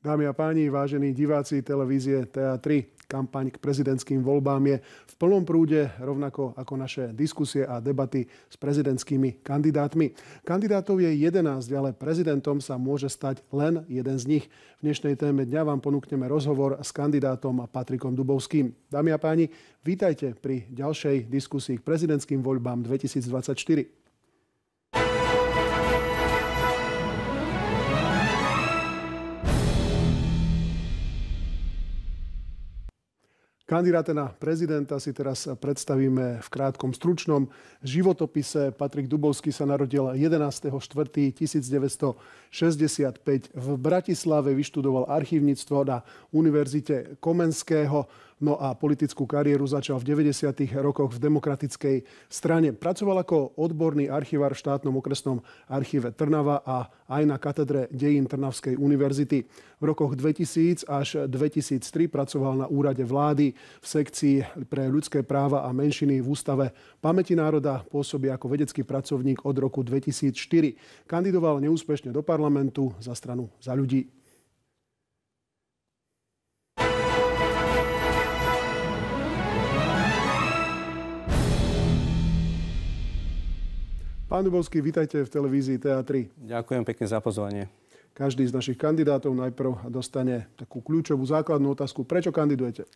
Dámy a páni, vážení diváci televízie TA3, kampaň k prezidentským voľbám je v plnom prúde, rovnako ako naše diskusie a debaty s prezidentskými kandidátmi. Kandidátov je 11, ale prezidentom sa môže stať len jeden z nich. V dnešnej téme dňa vám ponúkneme rozhovor s kandidátom Patrikom Dubovským. Dámy a páni, vítajte pri ďalšej diskusii k prezidentským voľbám 2024. Kandidáta na prezidenta si teraz predstavíme v krátkom stručnom životopise. Patrik Dubovský sa narodil 11.4.1965 v Bratislave, vyštudoval archívnictvo na Univerzite Komenského. No a politickú kariéru začal v 90. rokoch v demokratickej strane. Pracoval ako odborný archivár v štátnom okresnom archíve Trnava a aj na katedre dejín Trnavskej univerzity. V rokoch 2000 až 2003 pracoval na úrade vlády v sekcii pre ľudské práva a menšiny v Ústave pamäti národa. Pôsobí ako vedecký pracovník od roku 2004. Kandidoval neúspešne do parlamentu za stranu za ľudí. Pán Dubovský, vítajte v televízii TA3. Ďakujem pekne za pozvanie. Každý z našich kandidátov najprv dostane takú kľúčovú základnú otázku. Prečo kandidujete?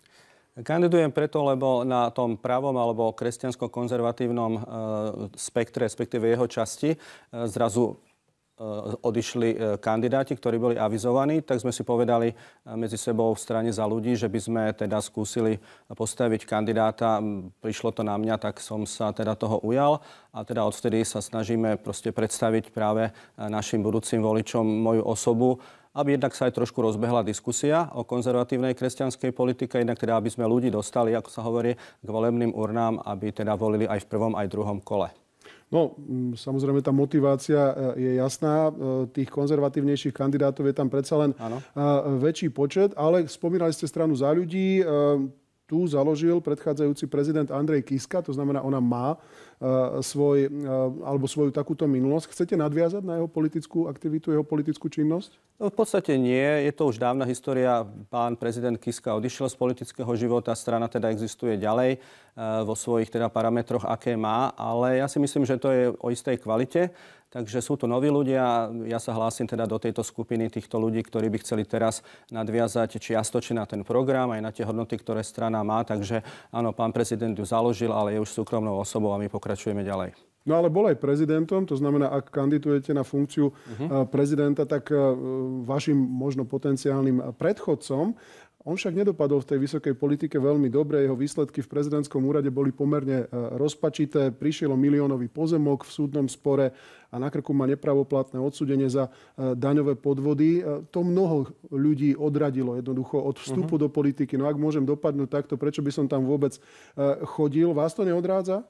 Kandidujem preto, lebo na tom pravom alebo kresťansko-konzervatívnom eh, spektre, respektíve jeho časti, eh, zrazu E, odišli e, kandidáti, ktorí boli avizovaní, tak sme si povedali e, medzi sebou v strane za ľudí, že by sme teda skúsili postaviť kandidáta. Prišlo to na mňa, tak som sa teda toho ujal a teda odvtedy sa snažíme proste predstaviť práve našim budúcim voličom moju osobu aby jednak sa aj trošku rozbehla diskusia o konzervatívnej kresťanskej politike, jednak teda, aby sme ľudí dostali, ako sa hovorí, k volebným urnám, aby teda volili aj v prvom, aj v druhom kole. No, mm, samozrejme, tá motivácia e, je jasná. E, tých konzervatívnejších kandidátov je tam predsa len ano. E, väčší počet, ale spomínali ste stranu za ľudí tu založil predchádzajúci prezident Andrej Kiska, to znamená, ona má e, svoj, e, alebo svoju takúto minulosť. Chcete nadviazať na jeho politickú aktivitu, jeho politickú činnosť? No, v podstate nie. Je to už dávna história. Pán prezident Kiska odišiel z politického života, strana teda existuje ďalej e, vo svojich teda parametroch, aké má, ale ja si myslím, že to je o istej kvalite. Takže sú to noví ľudia. Ja sa hlásim teda do tejto skupiny týchto ľudí, ktorí by chceli teraz nadviazať čiastočne na ten program, aj na tie hodnoty, ktoré strana má. Takže áno, pán prezident ju založil, ale je už súkromnou osobou a my pokračujeme ďalej. No ale bol aj prezidentom, to znamená, ak kandidujete na funkciu uh-huh. prezidenta, tak eh, vašim možno potenciálnym predchodcom on však nedopadol v tej vysokej politike veľmi dobre. Jeho výsledky v prezidentskom úrade boli pomerne e, rozpačité. Prišiel o miliónový pozemok v súdnom spore a na krku má nepravoplatné odsudenie za e, daňové podvody. E, to mnoho ľudí odradilo jednoducho od vstupu uh-huh. do politiky. No ak môžem dopadnúť takto, prečo by som tam vôbec chodil? Vás to neodrádza?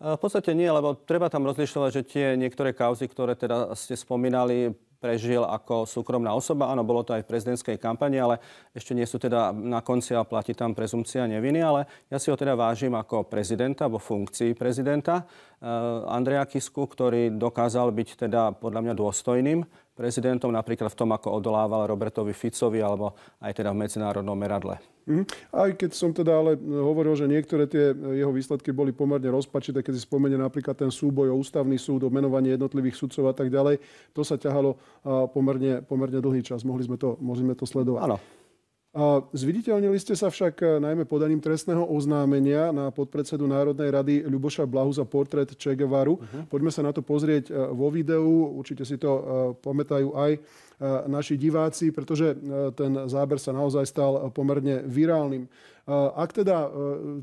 V podstate nie, lebo treba tam rozlišovať, že tie niektoré kauzy, ktoré teda ste spomínali, prežil ako súkromná osoba. Áno, bolo to aj v prezidentskej kampani, ale ešte nie sú teda na konci a platí tam prezumcia neviny, ale ja si ho teda vážim ako prezidenta, vo funkcii prezidenta. Eh, Andreja Kisku, ktorý dokázal byť teda podľa mňa dôstojným prezidentom, napríklad v tom, ako odolával Robertovi Ficovi alebo aj teda v medzinárodnom meradle. Mm-hmm. Aj keď som teda ale hovoril, že niektoré tie jeho výsledky boli pomerne rozpačité, keď si spomenie napríklad ten súboj o ústavný súd, o menovanie jednotlivých sudcov a tak ďalej, to sa ťahalo pomerne, pomerne dlhý čas. Mohli sme to, mohli sme to sledovať. Áno. Zviditeľnili ste sa však eh, najmä podaním trestného oznámenia na podpredsedu Národnej rady Ľuboša Blahu za portrét Che Guevaru. Uh-huh. Poďme sa na to pozrieť eh, vo videu, určite si to eh, pamätajú aj naši diváci, pretože ten záber sa naozaj stal pomerne virálnym. Ak teda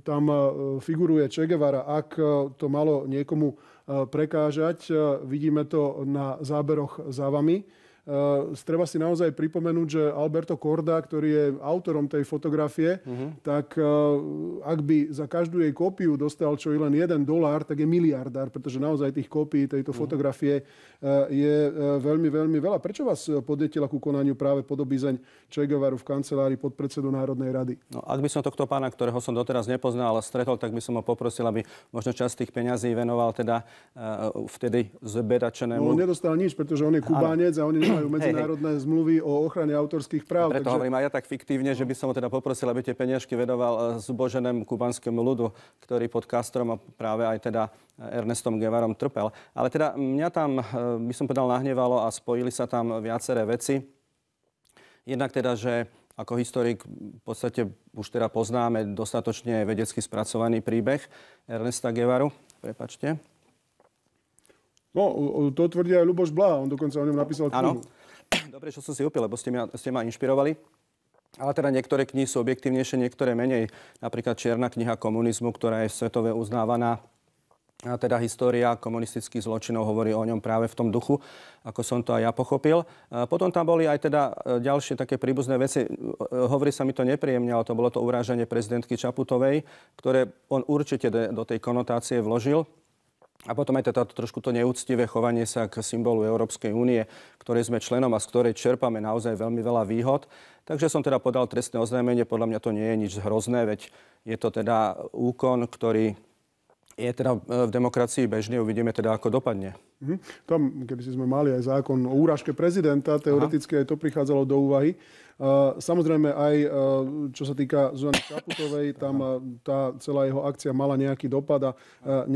tam figuruje Che Guevara, ak to malo niekomu prekážať, vidíme to na záberoch za vami uh, treba si naozaj pripomenúť, že Alberto Korda, ktorý je autorom tej fotografie, uh-huh. tak uh, ak by za každú jej kópiu dostal čo i len jeden dolár, tak je miliardár, pretože naozaj tých kópií tejto uh-huh. fotografie uh, je uh, veľmi, veľmi veľa. Prečo vás podnetila ku konaniu práve podobizeň Čegovaru v kancelárii podpredsedu Národnej rady? No, ak by som tohto pána, ktorého som doteraz nepoznal, ale stretol, tak by som ho poprosil, aby možno časť tých peňazí venoval teda uh, vtedy zbedačenému. No, on nedostal nič, pretože on je Kubánec a on je majú medzinárodné hey, hey. zmluvy o ochrane autorských práv. Preto takže... hovorím aj ja tak fiktívne, že by som ho teda poprosil, aby tie peniažky vedoval e, zboženému kubanskému ľudu, ktorý pod Castrom a práve aj teda e, Ernestom Guevarom trpel. Ale teda mňa tam, e, by som povedal, nahnevalo a spojili sa tam viaceré veci. Jednak teda, že ako historik v podstate už teda poznáme dostatočne vedecky spracovaný príbeh Ernesta Guevaru. Prepačte. No, to tvrdí aj Luboš Blá, on dokonca o ňom napísal knihu. Áno. Dobre, čo som si opil, lebo ste ma, ste ma inšpirovali. Ale teda niektoré knihy sú objektívnejšie, niektoré menej. Napríklad Čierna kniha komunizmu, ktorá je svetové uznávaná. A teda história komunistických zločinov hovorí o ňom práve v tom duchu, ako som to aj ja pochopil. A potom tam boli aj teda e, ďalšie také príbuzné veci. E, hovorí sa mi to nepríjemne, ale to bolo to urážanie prezidentky Čaputovej, ktoré on určite do tej konotácie vložil. A potom aj toto teda trošku to neúctivé chovanie sa k symbolu Európskej únie, ktorej sme členom a z ktorej čerpame naozaj veľmi veľa výhod. Takže som teda podal trestné oznámenie, podľa mňa to nie je nič hrozné, veď je to teda úkon, ktorý je teda v demokracii bežný. uvidíme teda, ako dopadne. Mhm. Tam, keby sme mali aj zákon o úražke prezidenta, teoreticky Aha. aj to prichádzalo do úvahy. Samozrejme aj e, čo sa týka Zuzany Čaputovej, tam e, tá celá jeho akcia mala nejaký dopad a e,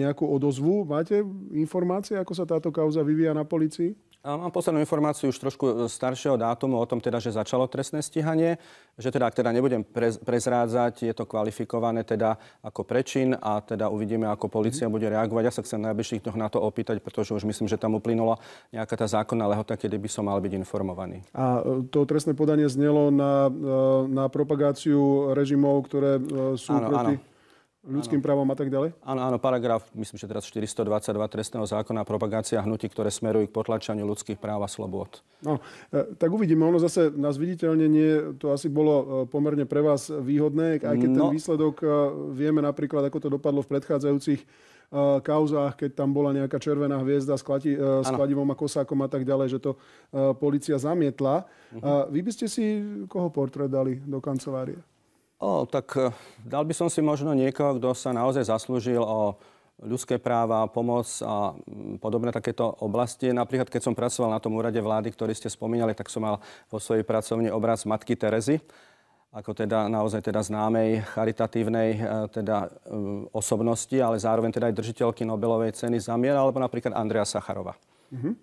nejakú odozvu. Máte informácie, ako sa táto kauza vyvíja na policii? mám poslednú informáciu už trošku staršieho dátumu o tom, teda, že začalo trestné stíhanie, že teda, ak teda nebudem prezrádzať, je to kvalifikované teda ako prečin a teda uvidíme, ako policia mhm. bude reagovať. Ja sa chcem najbližších dňoch na to opýtať, pretože už myslím, že tam uplynula nejaká tá zákonná lehota, kedy by som mal byť informovaný. A to trestné podanie znie zaznelo na, eh, na propagáciu režimov, ktoré eh, sú áno, proti... Áno ľudským áno. právom a tak ďalej? Áno, áno, paragraf, myslím, že teraz 422 trestného zákona, propagácia hnutí, ktoré smerujú k potlačaniu ľudských práv a slobod. No, e, tak uvidíme, ono zase na zviditeľnenie, to asi bolo pomerne pre vás výhodné, aj keď no. ten výsledok vieme napríklad, ako to dopadlo v predchádzajúcich Eh, kauzách, keď tam bola nejaká červená hviezda s, klati, eh, s kladivom a kosákom a tak ďalej, že to eh, policia zamietla. Uh-huh. Vy by ste si koho portrét dali do kancelárie? O, tak dal by som si možno niekoho, kto sa naozaj zaslúžil o ľudské práva, pomoc a mm, podobné takéto oblasti. Napríklad, keď som pracoval na tom úrade vlády, ktorý ste spomínali, tak som mal vo svojej pracovni obraz matky Terezy ako teda naozaj teda známej charitatívnej e, teda e, osobnosti, ale zároveň teda aj držiteľky Nobelovej ceny za mier, alebo napríklad Andrea Sacharova. Uh-huh.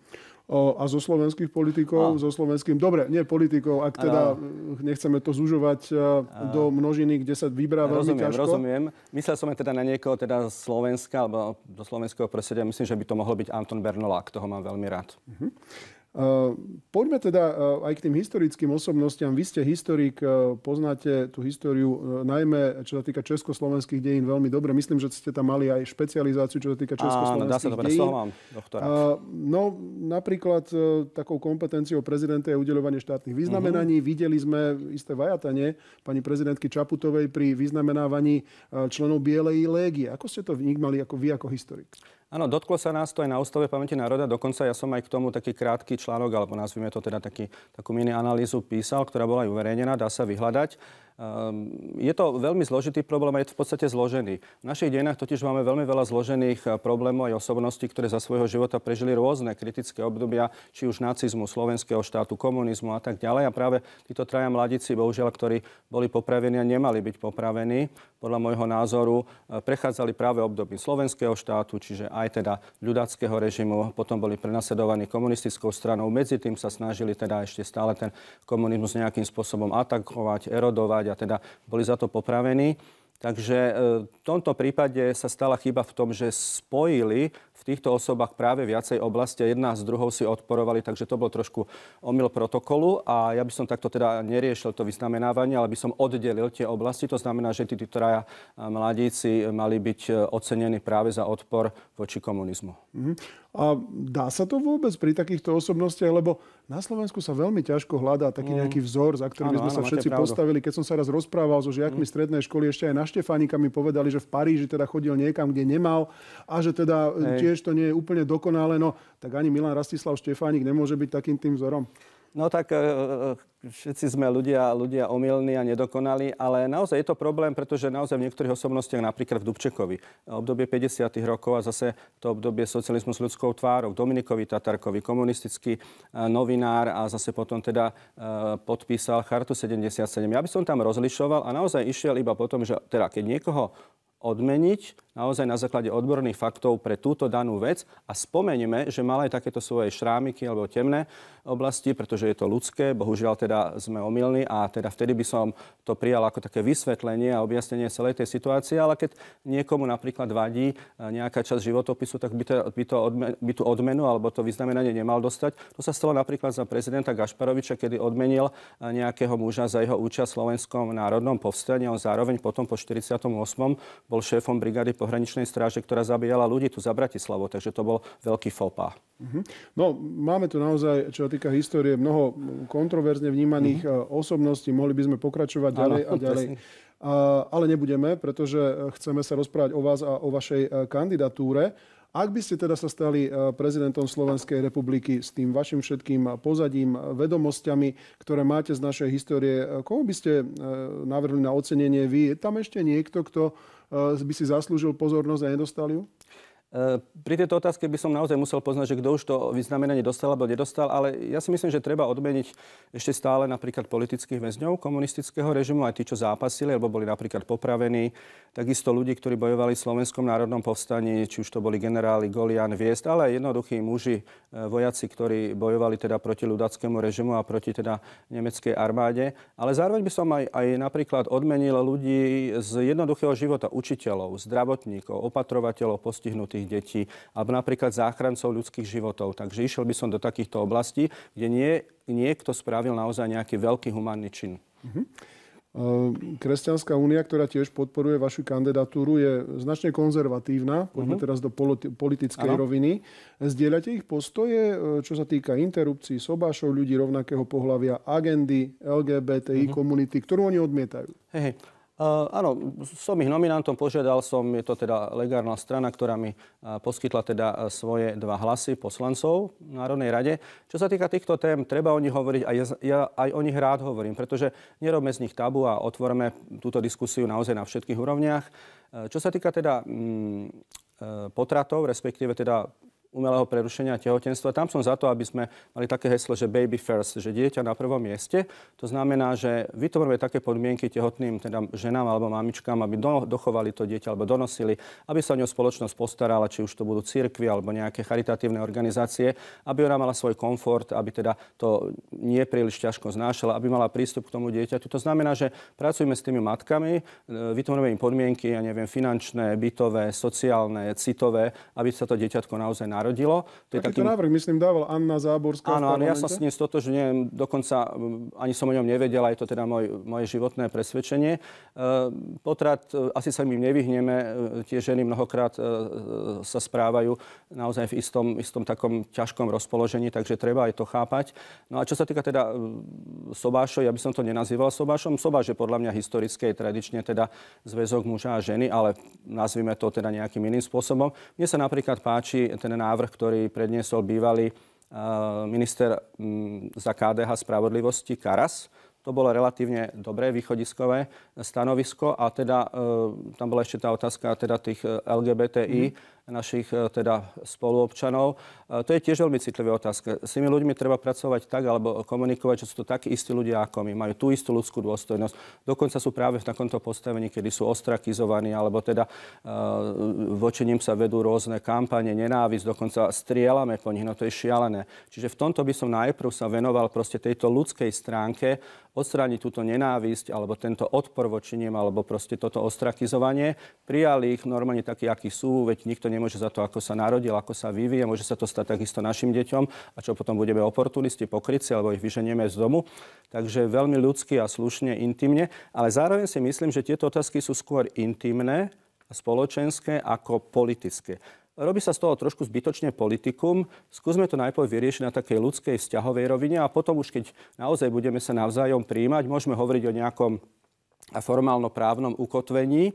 O, a zo slovenských politikov, a. zo slovenským, dobre, nie politikov, ak teda a... nechceme to zužovať a. E, do množiny, kde sa vybrá veľmi rozumiem, ťažko. Rozumiem, Myslel som teda na niekoho teda z Slovenska, alebo do slovenského prostredia, myslím, že by to mohol byť Anton Bernolák, toho mám veľmi rád. Uh-huh. Eh, poďme teda eh, aj k tým historickým osobnostiam. Vy ste historik, eh, poznáte tú históriu najmä čo sa týka československých dejín veľmi dobre. Myslím, že ste tam mali aj špecializáciu čo sa týka československých Áno, dá sa to dejín. mám doktorát. No napríklad takou kompetenciou prezidenta je udeľovanie štátnych mhm. vyznamenaní. Uh-huh. Videli sme isté vajatanie pani prezidentky Čaputovej pri vyznamenávaní členov Bielej légie. Ako ste to vnímali ako vy ako historik? Áno, dotklo sa nás to aj na Ústave pamäti národa. Dokonca ja som aj k tomu taký krátky článok, alebo nazvime to teda taký, takú mini analýzu písal, ktorá bola aj uverejnená, dá sa vyhľadať. Ehm, je to veľmi zložitý problém a je v podstate zložený. V našich dejinách totiž máme veľmi veľa zložených eh, problémov aj osobností, ktoré za svojho života prežili rôzne kritické obdobia, či už nacizmu, slovenského štátu, komunizmu a tak ďalej. A práve títo traja mladíci, bohužiaľ, ktorí boli popravení a nemali byť popravení, podľa môjho názoru eh, prechádzali práve období slovenského štátu, čiže aj teda ľudackého režimu, potom boli prenasledovaní komunistickou stranou, medzi tým sa snažili teda ešte stále ten komunizmus nejakým spôsobom atakovať, erodovať a teda boli za to popravení. Takže e, v tomto prípade sa stala chyba v tom, že spojili v týchto osobách práve viacej oblasti a jedna s druhou si odporovali, takže to bol trošku omyl protokolu a ja by som takto teda neriešil to vyznamenávanie, ale by som oddelil tie oblasti. To znamená, že tí traja eh, mladíci eh, mali byť eh, ocenení práve za odpor voči komunizmu. Mm-hmm. A dá sa to vôbec pri takýchto osobnostiach, lebo na Slovensku sa veľmi ťažko hľadá taký mm. nejaký vzor, za ktorým by sme sa všetci postavili. Keď som sa raz rozprával so žiakmi mm. strednej školy, ešte aj na Štefánika mi povedali, že v Paríži teda chodil niekam, kde nemal a že teda tiež tiež to nie je úplne dokonalé, no tak ani Milan Rastislav Štefánik nemôže byť takým tým vzorom. No tak e, e, všetci sme ľudia, ľudia omilní a nedokonali, ale naozaj je to problém, pretože naozaj v niektorých osobnostiach, napríklad v Dubčekovi, obdobie 50. rokov a zase to obdobie socializmu s ľudskou tvárou, Dominikovi Tatarkovi, komunistický e, novinár a zase potom teda podpísal Chartu 77. Ja by som tam rozlišoval a naozaj išiel iba potom, že teda keď niekoho odmeniť naozaj na základe odborných faktov pre túto danú vec a spomeňme, že mal aj takéto svoje šrámiky alebo temné oblasti, pretože je to ľudské, bohužiaľ teda sme omylní a teda vtedy by som to prijal ako také vysvetlenie a objasnenie celej tej situácie, ale keď niekomu napríklad vadí e, nejaká časť životopisu, tak by, to, by, to odmen, by tú odmenu alebo to vyznamenanie nemal dostať. To sa stalo napríklad za prezidenta Gašparoviča, kedy odmenil e, nejakého muža za jeho účasť v Slovenskom národnom povstane. On zároveň potom po 48 bol šéfom brigády pohraničnej stráže, ktorá zabíjala ľudí tu za Bratislavo. takže to bol veľký fopa. Mhm. No, máme tu naozaj, čo sa týka histórie, mnoho kontroverzne vnímaných mm-hmm. osobností. Mohli by sme pokračovať ďalej a ďalej. A, ale nebudeme, pretože eh, chceme sa rozprávať o vás a o vašej eh, kandidatúre. Ak by ste teda sa stali prezidentom Slovenskej republiky s tým vašim všetkým pozadím, vedomosťami, ktoré máte z našej histórie, koho by ste navrhli na ocenenie vy? Je tam ešte niekto, kto Eh, by si zaslúžil pozornosť a nedostal ju? Ehm, pri tejto otázke by som naozaj musel poznať, že kto už to vyznamenanie dostal alebo nedostal, ale ja si myslím, že treba odmeniť ešte stále napríklad politických väzňov komunistického režimu, aj tí, čo zápasili, alebo boli napríklad popravení, takisto ľudí, ktorí bojovali v Slovenskom národnom povstaní, či už to boli generáli Golian Viest, ale aj jednoduchí muži, e, vojaci, ktorí bojovali teda proti ľudackému režimu a proti teda nemeckej armáde. Ale zároveň by som aj, aj napríklad odmenil ľudí z jednoduchého života, učiteľov, zdravotníkov, opatrovateľov postihnutých tých detí, alebo napríklad záchrancov ľudských životov. Takže išiel by som do takýchto oblastí, kde nie, niekto spravil naozaj nejaký veľký humánny čin. Mm-hmm. Kresťanská únia, ktorá tiež podporuje vašu kandidatúru, je značne konzervatívna. Mhm. Poďme uh-huh. teraz do politickej ano. roviny. Zdieľate ich postoje, e, čo sa týka interrupcií, sobášov ľudí rovnakého pohľavia, agendy LGBTI uh-huh. Mhm. komunity, ktorú oni odmietajú? Hey, hey. Uh, áno, som ich nominantom, požiadal som, je to teda legárna strana, ktorá mi uh, poskytla teda eh, svoje dva hlasy poslancov v Národnej rade. Čo sa týka týchto tém, treba o nich hovoriť a ja, ja aj o nich rád hovorím, pretože nerobme z nich tabu a otvorme túto diskusiu naozaj na všetkých úrovniach. Uh, čo sa týka teda um, potratov, respektíve teda umelého prerušenia tehotenstva. Tam som za to, aby sme mali také heslo, že baby first, že dieťa na prvom mieste. To znamená, že vytvoríme také podmienky tehotným teda ženám alebo mamičkám, aby do, dochovali to dieťa alebo donosili, aby sa o ňo spoločnosť postarala, či už to budú cirkvi alebo nejaké charitatívne organizácie, aby ona mala svoj komfort, aby teda to nie príliš ťažko znášala, aby mala prístup k tomu dieťaťu. To znamená, že pracujeme s tými matkami, e, vytvoríme im podmienky, ja neviem, finančné, bytové, sociálne, citové, aby sa to dieťatko naozaj narodilo. To je takým... návrh, myslím, dával Anna Záborská Áno, áno, ja sa s ním stotožňujem, dokonca mm, ani som o ňom nevedel, aj to teda moj, moje životné presvedčenie. E, potrat, e, asi sa im nevyhneme, e, tie ženy mnohokrát sa správajú naozaj v istom, istom takom ťažkom rozpoložení, takže treba aj to chápať. No a čo sa týka teda mm, sobášov, ja by som to nenazýval sobášom. Sobáš je podľa mňa historické, tradične teda zväzok muža a ženy, ale nazvime to teda nejakým iným spôsobom. Mne sa napríklad páči ten návrh návrh, ktorý predniesol bývalý eh, minister mm, za KDH Spravodlivosti Karas. To bolo relatívne dobré východiskové stanovisko a teda eh, tam bola ešte tá otázka teda tých eh, LGBTI mm našich e, teda spoluobčanov. E, to je tiež veľmi citlivá otázka. S tými ľuďmi treba pracovať tak, alebo komunikovať, že sú to takí istí ľudia ako my. Majú tú istú ľudskú dôstojnosť. Dokonca sú práve v takomto postavení, kedy sú ostrakizovaní, alebo teda e, voči ním sa vedú rôzne kampane, nenávisť, dokonca strieľame po nich. No to je šialené. Čiže v tomto by som najprv sa venoval proste tejto ľudskej stránke, odstrániť túto nenávisť alebo tento odpor voči nim, alebo proste toto ostrakizovanie. Prijali ich normálne takí, akí sú, veď nikto nemôže za to, ako sa narodil, ako sa vyvíja. Môže sa to stať takisto našim deťom a čo potom budeme oportunisti, pokryci alebo ich vyženieme z domu. Takže veľmi ľudský a slušne, intimne. Ale zároveň si myslím, že tieto otázky sú skôr intimné a spoločenské ako politické robí sa z toho trošku zbytočne politikum. Skúsme to najprv vyriešiť na takej ľudskej vzťahovej rovine a potom už keď naozaj budeme sa navzájom príjmať, môžeme hovoriť o nejakom formálno-právnom ukotvení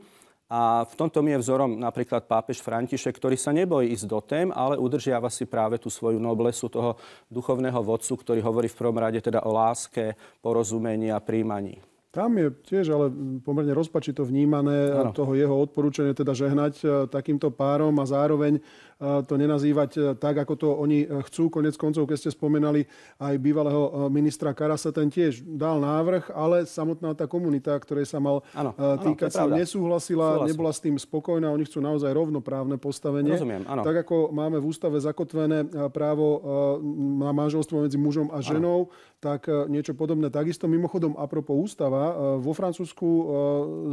a v tomto mi je vzorom napríklad pápež František, ktorý sa nebojí ísť do tém, ale udržiava si práve tú svoju noblesu toho duchovného vodcu, ktorý hovorí v prvom rade teda o láske, porozumení a príjmaní. Tam je tiež ale pomerne rozpačito vnímané ano. toho jeho odporúčania, teda žehnať e, takýmto párom a zároveň e, to nenazývať e, tak, ako to oni chcú. Konec koncov, keď ste spomenali aj bývalého ministra Karasa, ten tiež dal návrh, ale samotná tá komunita, ktorej sa mal ano, týkať, ano, sa nesúhlasila, Súhlasím. nebola s tým spokojná. Oni chcú naozaj rovnoprávne postavenie. Rozumiem, ano. Tak ako máme v ústave zakotvené právo na manželstvo medzi mužom a ženou, ano. tak niečo podobné. Takisto mimochodom, apropo ústava, E, vo Francúzsku e,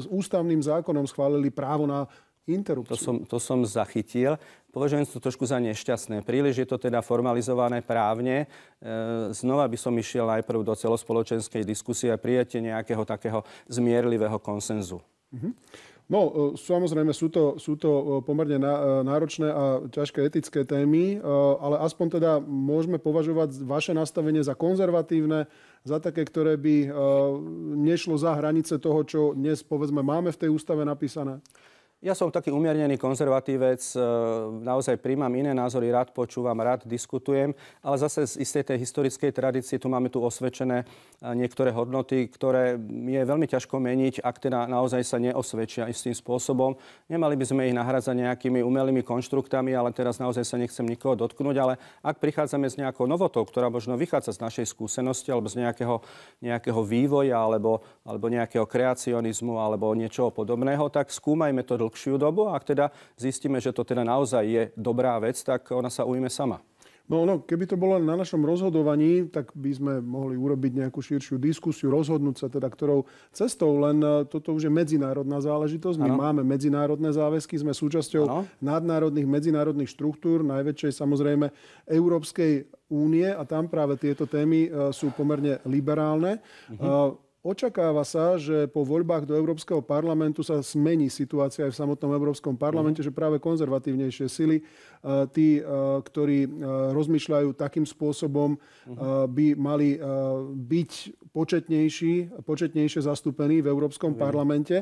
s ústavným zákonom schválili právo na interrupciu. To som, to som zachytil. Považujem to trošku za nešťastné. Príliš je to teda formalizované právne. E, znova by som išiel najprv do celospoločenskej diskusie a prijatie nejakého takého zmierlivého konsenzu. Mm-hmm. No, e, samozrejme, sú to, sú to e, pomerne e, náročné a ťažké etické témy, ale aspoň teda môžeme považovať vaše nastavenie za konzervatívne, za také, ktoré by nešlo za hranice toho, čo dnes, povedzme, máme v tej ústave napísané? Ja som taký umiernený konzervatívec, e, naozaj príjmam iné názory, rád počúvam, rád diskutujem, ale zase z istej tej historickej tradície tu máme tu osvedčené e, niektoré hodnoty, ktoré je veľmi ťažko meniť, ak teda naozaj sa neosvedčia istým spôsobom. Nemali by sme ich nahradzať nejakými umelými konštruktami, ale teraz naozaj sa nechcem nikoho dotknúť, ale ak prichádzame s nejakou novotou, ktorá možno vychádza z našej skúsenosti alebo z nejakého, nejakého vývoja alebo, alebo nejakého kreacionizmu alebo niečoho podobného, tak skúmajme to dlhšiu dobu. A ak teda zistíme, že to teda naozaj je dobrá vec, tak ona sa ujme sama. No, no, keby to bolo na našom rozhodovaní, tak by sme mohli urobiť nejakú širšiu diskusiu, rozhodnúť sa teda, ktorou cestou, len e, toto už je medzinárodná záležitosť. My ano. máme medzinárodné záväzky, sme súčasťou ano. nadnárodných, medzinárodných štruktúr, najväčšej samozrejme Európskej únie a tam práve tieto témy e, sú pomerne liberálne. Uh-huh. Očakáva sa, že po voľbách do Európskeho parlamentu sa zmení situácia aj v samotnom Európskom parlamente, mm. že práve konzervatívnejšie sily, e, tí, e, ktorí e, rozmýšľajú takým spôsobom, mhm. by mali byť početnejší, početnejšie zastúpení v Európskom mm. parlamente.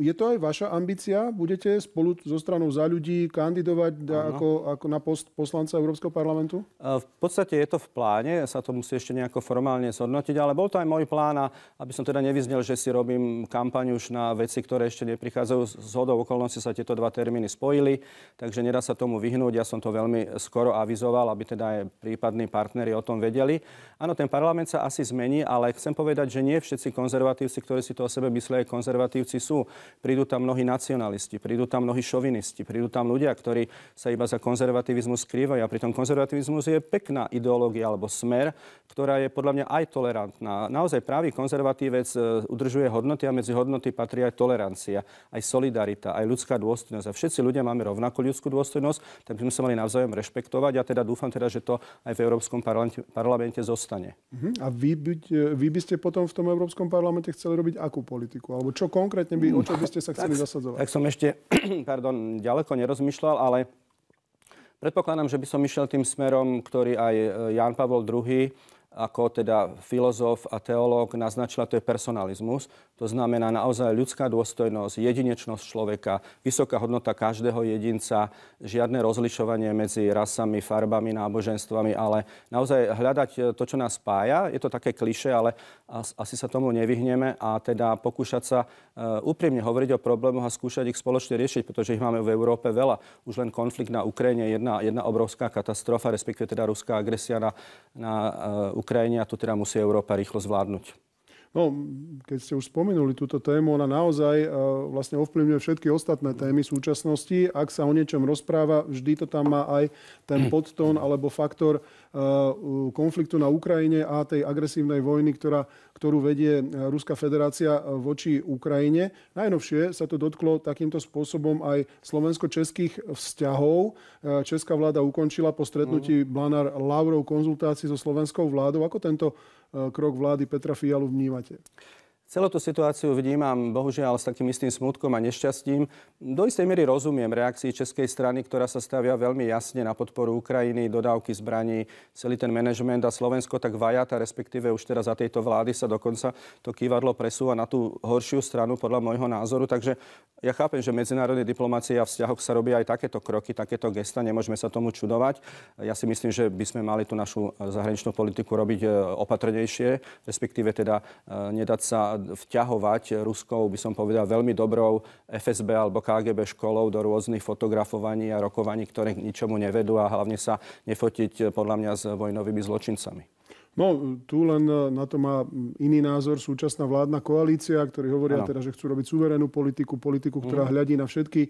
Je to aj vaša ambícia? Budete spolu so stranou za ľudí kandidovať ako, ako na post poslanca Európskeho parlamentu? V podstate je to v pláne, sa to musí ešte nejako formálne zhodnotiť, ale bol to aj môj plán, aby aby som teda nevyznel, že si robím kampaň už na veci, ktoré ešte neprichádzajú. Z hodou okolností sa tieto dva termíny spojili, takže nedá sa tomu vyhnúť. Ja som to veľmi skoro avizoval, aby teda aj prípadní partneri o tom vedeli. Áno, ten parlament sa asi zmení, ale chcem povedať, že nie všetci konzervatívci, ktorí si to o sebe myslia, konzervatívci sú. Prídu tam mnohí nacionalisti, prídu tam mnohí šovinisti, prídu tam ľudia, ktorí sa iba za konzervativizmus skrývajú. A pritom konzervativizmus je pekná ideológia alebo smer, ktorá je podľa mňa aj tolerantná. Naozaj pravý konzervatív vec e, udržuje hodnoty a medzi hodnoty patrí aj tolerancia, aj solidarita, aj ľudská dôstojnosť. A všetci ľudia máme rovnakú ľudskú dôstojnosť, tak by sme sa mali navzájom rešpektovať a teda dúfam teda, že to aj v Európskom parlamente, parlamente zostane. Uh-huh. A vy, byť, e, vy by ste potom v tom Európskom parlamente chceli robiť akú politiku? Alebo čo konkrétne by, o čo by ste sa mm. chceli tak, zasadzovať? Tak som ešte, pardon, ďaleko nerozmýšľal, ale Predpokladám, že by som išiel tým smerom, ktorý aj e, Jan Pavol II ako teda filozof a teológ naznačila, to je personalizmus. To znamená naozaj ľudská dôstojnosť, jedinečnosť človeka, vysoká hodnota každého jedinca, žiadne rozlišovanie medzi rasami, farbami, náboženstvami, ale naozaj hľadať eh, to, čo nás spája. Je to také kliše, ale asi sa tomu nevyhneme a teda pokúšať sa eh, úprimne hovoriť o problémoch a skúšať ich spoločne riešiť, pretože ich máme v Európe veľa. Už len konflikt na Ukrajine, jedna, jedna obrovská katastrofa, respektíve teda ruská agresia na, na eh, Ukrajine a to teda musí Európa rýchlo zvládnuť. No, keď ste už spomenuli túto tému, ona naozaj e, vlastne ovplyvňuje všetky ostatné témy súčasnosti. Ak sa o niečom rozpráva, vždy to tam má aj ten podtón alebo faktor e, konfliktu na Ukrajine a tej agresívnej vojny, ktorá, ktorú vedie e, Ruská federácia voči Ukrajine. Najnovšie sa to dotklo takýmto spôsobom aj slovensko-českých vzťahov. Česká vláda ukončila po stretnutí mhm. Blanár Lavrov konzultácii so slovenskou vládou. Ako tento E, krok vlády Petra Fialu vnímate? Celú tú situáciu vnímam bohužiaľ s takým istým smutkom a nešťastím. Do istej miery rozumiem reakcii českej strany, ktorá sa stavia veľmi jasne na podporu Ukrajiny, dodávky zbraní, celý ten manažment a Slovensko tak vajata, respektíve už teraz za tejto vlády sa dokonca to kývadlo presúva na tú horšiu stranu podľa môjho názoru. Takže ja chápem, že v medzinárodnej diplomácii a vzťahoch sa robia aj takéto kroky, takéto gesta, nemôžeme sa tomu čudovať. Ja si myslím, že by sme mali tú našu zahraničnú politiku robiť e, opatrnejšie, respektíve teda e, nedať sa vťahovať Ruskou, by som povedal, veľmi dobrou FSB alebo KGB školou do rôznych fotografovaní a rokovaní, ktoré ničomu nevedú a hlavne sa nefotiť e, podľa mňa s vojnovými zločincami. No, tu len e, na to má iný názor súčasná vládna koalícia, ktorí hovoria ano. teda, že chcú robiť suverénnu politiku, politiku, ktorá mm. hľadí na všetky e,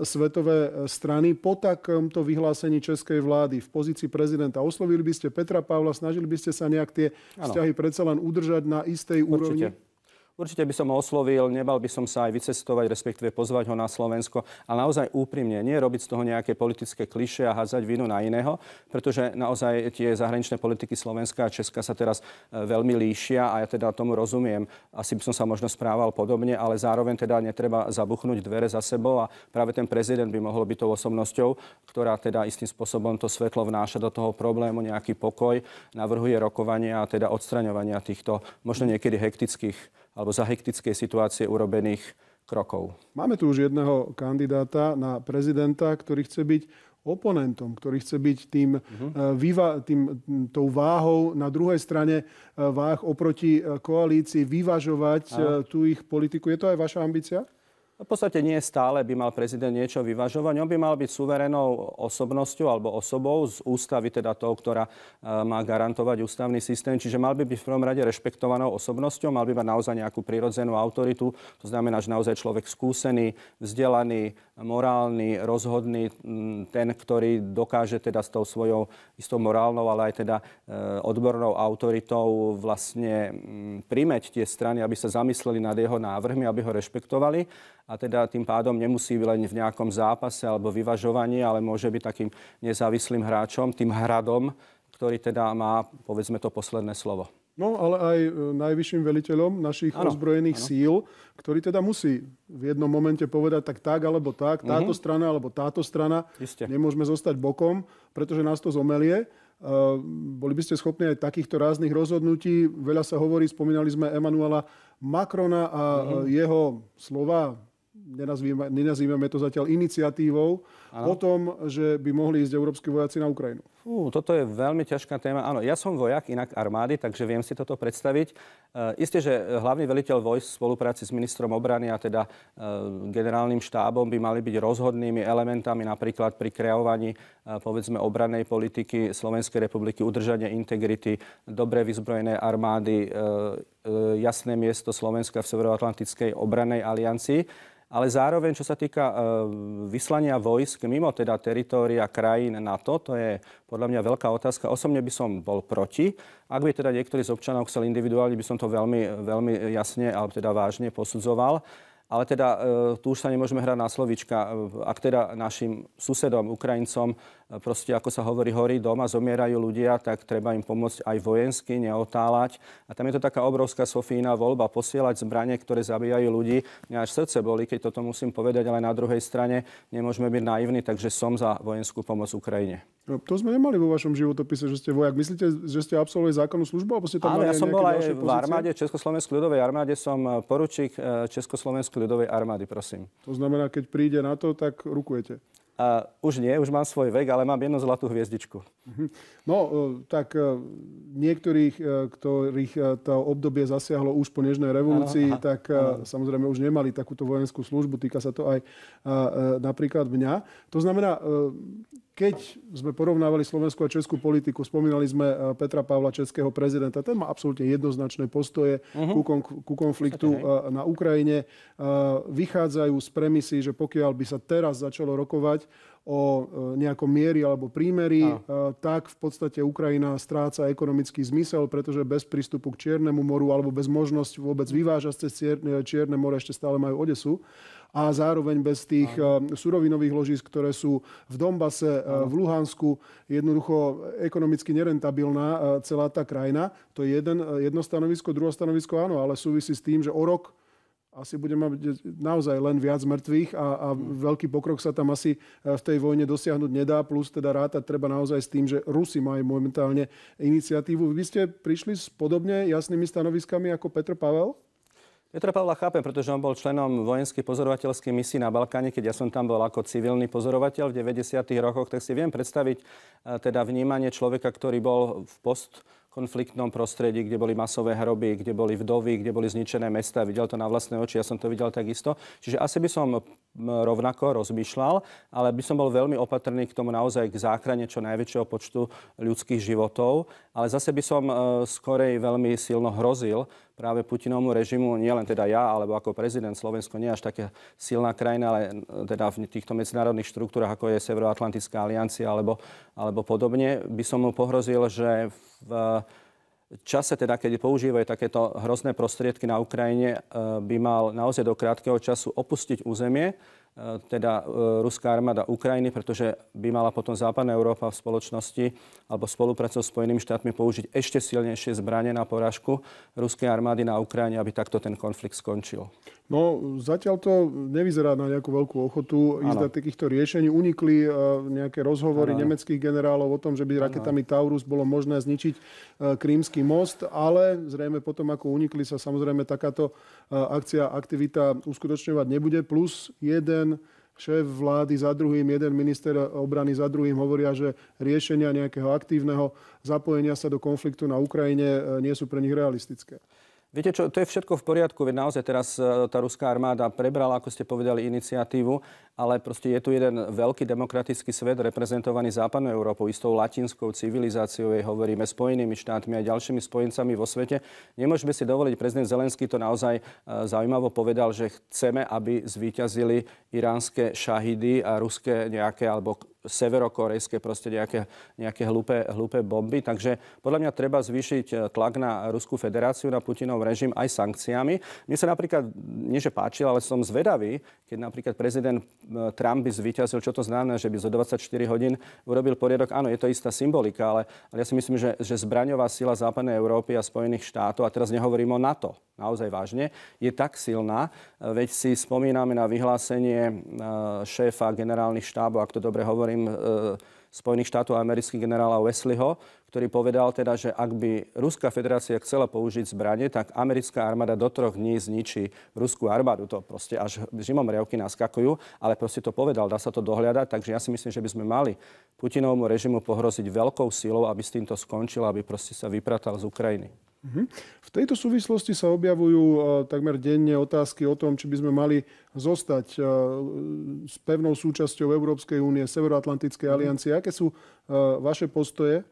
svetové e, strany. Po takomto vyhlásení českej vlády v pozícii prezidenta oslovili by ste Petra Pavla, snažili by ste sa nejak tie ano. vzťahy predsa len udržať na istej Určite. úrovni? Určite by som ho oslovil, nebal by som sa aj vycestovať, respektíve pozvať ho na Slovensko. A naozaj úprimne, nie robiť z toho nejaké politické kliše a hádzať vinu na iného, pretože naozaj tie zahraničné politiky Slovenska a Česka sa teraz e, veľmi líšia a ja teda tomu rozumiem. Asi by som sa možno správal podobne, ale zároveň teda netreba zabuchnúť dvere za sebou a práve ten prezident by mohol byť tou osobnosťou, ktorá teda istým spôsobom to svetlo vnáša do toho problému, nejaký pokoj, navrhuje rokovania a teda odstraňovania týchto možno niekedy hektických alebo za hektickej situácie urobených krokov. Máme tu už jedného kandidáta na prezidenta, ktorý chce byť oponentom, ktorý chce byť tým, uh-huh. výva, tým tou váhou na druhej strane eh, váh oproti eh, koalícii vyvažovať Aha. tú ich politiku. Je to aj vaša ambícia? V podstate nie stále by mal prezident niečo vyvažovať. On by mal byť suverenou osobnosťou alebo osobou z ústavy, teda toho, ktorá e, má garantovať ústavný systém. Čiže mal by byť v prvom rade rešpektovanou osobnosťou, mal by mať naozaj nejakú prirodzenú autoritu. To znamená, že naozaj človek skúsený, vzdelaný, morálny, rozhodný, ten, ktorý dokáže teda s tou svojou istou morálnou, ale aj teda e, odbornou autoritou vlastne primeť tie strany, aby sa zamysleli nad jeho návrhmi, aby ho rešpektovali a teda tým pádom nemusí byť len v nejakom zápase alebo vyvažovaní, ale môže byť takým nezávislým hráčom, tým hradom, ktorý teda má, povedzme to, posledné slovo. No, ale aj e, najvyšším veliteľom našich ano, ozbrojených ano. síl, ktorý teda musí v jednom momente povedať tak tak alebo tak, mhm. táto mm-hmm. strana alebo táto strana. Iste. Nemôžeme zostať bokom, pretože nás to zomelie. Uh, boli by ste schopní aj takýchto ráznych rozhodnutí. Veľa sa hovorí, spomínali sme Emanuela Macrona a mm-hmm. jeho slova nenazývame, nenazývame to zatiaľ iniciatívou, ano. o tom, že by mohli ísť európsky vojaci na Ukrajinu? Fú, toto je veľmi ťažká téma. Áno, ja som vojak inak armády, takže viem si toto predstaviť. E, eh, isté, že hlavný veliteľ vojs v spolupráci s ministrom obrany a teda e, generálnym štábom by mali byť rozhodnými elementami napríklad pri kreovaní e, povedzme obranej politiky Slovenskej republiky, udržanie integrity, dobre vyzbrojené armády, e, jasné miesto Slovenska v Severoatlantickej obranej aliancii. Ale zároveň, čo sa týka vyslania vojsk vojsk mimo teda teritória krajín NATO, to je podľa mňa veľká otázka. Osobne by som bol proti. Ak by teda niektorý z občanov chcel individuálne, by som to veľmi, veľmi jasne, alebo teda vážne posudzoval. Ale teda e, tu už sa nemôžeme hrať na slovička. E, ak teda našim susedom, Ukrajincom, proste, ako sa hovorí, horí doma, zomierajú ľudia, tak treba im pomôcť aj vojensky, neotáľať. A tam je to taká obrovská sofína voľba posielať zbranie, ktoré zabíjajú ľudí. Mňa až srdce boli, keď toto musím povedať, ale na druhej strane nemôžeme byť naivní, takže som za vojenskú pomoc Ukrajine. No, to sme nemali vo vašom životopise, že ste vojak. Myslíte, že ste absolvovali zákonnú službu? Alebo ste tam Áno, ja som bol aj v armáde, Československej ľudovej armáde, som eh, poručík eh, Československej ľudovej armády, prosím. To znamená, keď príde na to, tak rukujete? A už nie, už mám svoj vek, ale mám jednu zlatú hviezdičku. Mhm. No, e, tak e, niektorých, e, ktorých to obdobie zasiahlo už po Nežnej revolúcii, ano, aha, tak ano. samozrejme už nemali takúto vojenskú službu. Týka sa to aj napríklad mňa. To znamená, keď sme porovnávali slovenskú a českú politiku, spomínali sme e, Petra Pavla, českého prezidenta, ten má absolútne jednoznačné postoje uh-huh. ku, kon- ku konfliktu okay. E, na Ukrajine. E, vychádzajú z premisy, že pokiaľ by sa teraz začalo rokovať o nejakom miery alebo prímery, no. tak v podstate Ukrajina stráca ekonomický zmysel, pretože bez prístupu k Čiernemu moru alebo bez možnosť vôbec vyvážať cez Čierne more ešte stále majú Odesu a zároveň bez tých Aj. Eh, surovinových ložisk, ktoré sú v Dombase, Aj. Eh, v Luhansku, jednoducho ekonomicky nerentabilná eh, celá tá krajina. To je jeden, jedno stanovisko, druhé stanovisko áno, ale súvisí s tým, že o rok asi budeme mať naozaj len viac mŕtvych a, a mm. veľký pokrok sa tam asi v tej vojne dosiahnuť nedá, plus teda rátať treba naozaj s tým, že Rusi majú momentálne iniciatívu. Vy ste prišli s podobne jasnými stanoviskami ako Petr Pavel? Petra Pavla chápem, pretože on bol členom vojenskej pozorovateľskej misie na Balkáne, keď ja som tam bol ako civilný pozorovateľ v 90. rokoch, tak si viem predstaviť e, teda vnímanie človeka, ktorý bol v post konfliktnom prostredí, kde boli masové hroby, kde boli vdovy, kde boli zničené mesta. Videl to na vlastné oči, ja som to videl takisto. Čiže asi by som rovnako rozmýšľal, ale by som bol veľmi opatrný k tomu naozaj k záchrane čo najväčšieho počtu ľudských životov. Ale zase by som e, skorej veľmi silno hrozil práve Putinovmu režimu, nielen teda ja, alebo ako prezident, Slovensko nie až taká silná krajina, ale e, teda v týchto medzinárodných štruktúrach, ako je Severoatlantická aliancia alebo, alebo podobne, by som mu pohrozil, že v čase, teda, keď používajú takéto hrozné prostriedky na Ukrajine, eh, by mal naozaj do krátkeho času opustiť územie Eh, teda eh, ruská armáda Ukrajiny, pretože by mala potom západná Európa v spoločnosti alebo spolupracov s Spojenými štátmi použiť ešte silnejšie zbranie na porážku ruskej armády na Ukrajine, aby takto ten konflikt skončil. No, zatiaľ to nevyzerá na nejakú veľkú ochotu ísť takýchto riešení. Unikli eh, nejaké rozhovory ano. nemeckých generálov o tom, že by raketami ano. Taurus bolo možné zničiť Krímsky most, ale zrejme potom, ako unikli, sa samozrejme takáto akcia, aktivita uskutočňovať nebude. Plus jeden jeden šéf vlády za druhým, jeden minister obrany za druhým hovoria, že riešenia nejakého aktívneho zapojenia sa do konfliktu na Ukrajine eh, nie sú pre nich realistické. Viete čo, to je všetko v poriadku, veď naozaj teraz e, tá ruská armáda prebrala, ako ste povedali, iniciatívu, ale proste je tu jeden veľký demokratický svet reprezentovaný západnou Európou, istou latinskou civilizáciou, jej hovoríme, Spojenými štátmi a ďalšími spojencami vo svete. Nemôžeme si dovoliť, prezident Zelenský to naozaj e, zaujímavo povedal, že chceme, aby zvíťazili iránske šahidy a ruské nejaké alebo severokorejské proste nejaké, nejaké hlúpe, hlúpe bomby. Takže podľa mňa treba zvýšiť e, tlak na Ruskú federáciu, na Putinov režim aj sankciami. Mne sa napríklad, nie že páčil, ale som zvedavý, keď napríklad prezident e, Trump by zvíťazil, čo to znamená, že by zo 24 hodín urobil poriadok. Áno, je to istá symbolika, ale, ale ja si myslím, že, že zbraňová sila západnej Európy a Spojených štátov, a teraz nehovorím o NATO, naozaj vážne, je tak silná. E, veď si spomíname na vyhlásenie šéfa generálnych štábov, ak to dobre hovorím, hovorím, e, Spojených štátov amerických generála Wesleyho, ktorý povedal teda, že ak by Ruská federácia chcela použiť zbranie, tak americká armáda do troch dní zničí ruskú armádu. To proste až zimom riavky naskakujú, ale proste to povedal, dá sa to dohľadať, takže ja si myslím, že by sme mali Putinovmu režimu pohroziť veľkou silou, aby s týmto skončil, aby proste sa vypratal z Ukrajiny. Mhm. V tejto súvislosti sa objavujú e, takmer denne otázky o tom, či by sme mali zostať e, s pevnou súčasťou Európskej únie, Severoatlantickej mhm. aliancie. Aké sú e, vaše postoje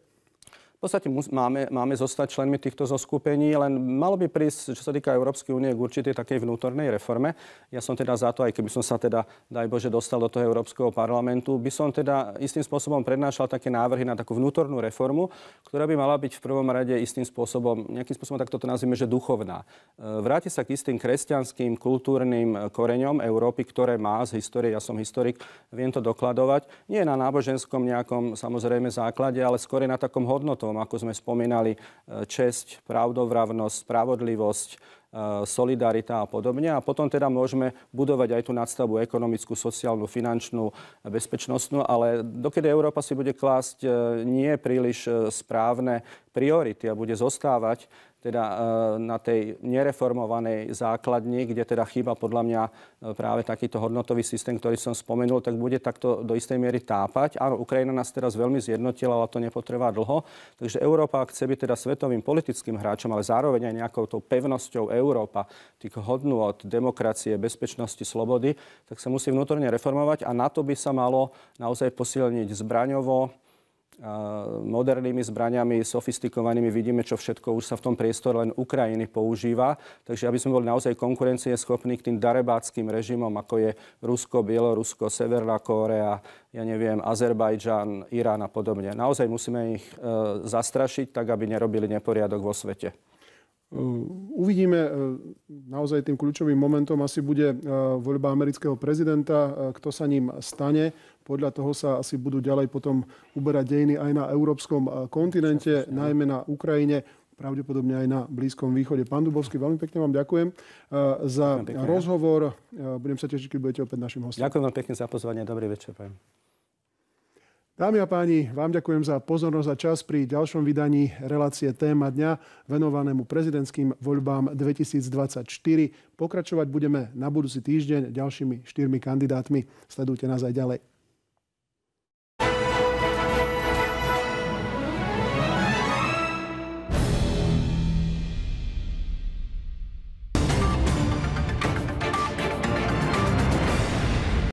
v podstate máme, máme zostať členmi týchto zoskupení, len malo by prísť, čo sa týka Európskej únie, k určitej takej vnútornej reforme. Ja som teda za to, aj keby som sa teda, daj Bože, dostal do toho Európskeho parlamentu, by som teda istým spôsobom prednášal také návrhy na takú vnútornú reformu, ktorá by mala byť v prvom rade istým spôsobom, nejakým spôsobom takto to nazvime, že duchovná. E, vráti sa k istým kresťanským, kultúrnym koreňom Európy, ktoré má z histórie, ja som historik, viem to dokladovať, nie na náboženskom nejakom samozrejme základe, ale skôr na takom hodnotu spôsobom, ako sme spomínali, e, česť, pravdovravnosť, spravodlivosť, e, solidarita a podobne. A potom teda môžeme budovať aj tú nadstavbu ekonomickú, sociálnu, finančnú, bezpečnostnú, ale dokedy Európa si bude klásť e, nie príliš správne priority a bude zostávať teda e, na tej nereformovanej základni, kde teda chýba podľa mňa e, práve takýto hodnotový systém, ktorý som spomenul, tak bude takto do istej miery tápať. Áno, Ukrajina nás teraz veľmi zjednotila, ale to nepotrvá dlho. Takže Európa chce byť teda svetovým politickým hráčom, ale zároveň aj nejakou tou pevnosťou Európa, tých hodnú od demokracie, bezpečnosti, slobody, tak sa musí vnútorne reformovať a na to by sa malo naozaj posilniť zbraňovo, Eh, modernými zbraniami, sofistikovanými, vidíme, čo všetko už sa v tom priestore len Ukrajiny používa. Takže aby sme boli naozaj konkurencieschopní k tým darebáckým režimom, ako je Rusko, Bielorusko, Severná Kórea, ja neviem, Azerbajdžan, Irán a podobne. Naozaj musíme ich e, zastrašiť, tak aby nerobili neporiadok vo svete. Eh, uvidíme, eh, naozaj tým kľúčovým momentom asi bude eh, voľba amerického prezidenta, kto sa ním stane. Podľa toho sa asi budú ďalej potom uberať dejiny aj na európskom kontinente, najmä na Ukrajine pravdepodobne aj na Blízkom východe. Pán Dubovský, veľmi pekne vám ďakujem za rozhovor. Budem sa tešiť, keď budete opäť našim hostom. Ďakujem vám pekne za pozvanie. Dobrý večer. Pán. Dámy a páni, vám ďakujem za pozornosť a čas pri ďalšom vydaní relácie Téma dňa venovanému prezidentským voľbám 2024. Pokračovať budeme na budúci týždeň ďalšími štyrmi kandidátmi. Sledujte nás aj ďalej.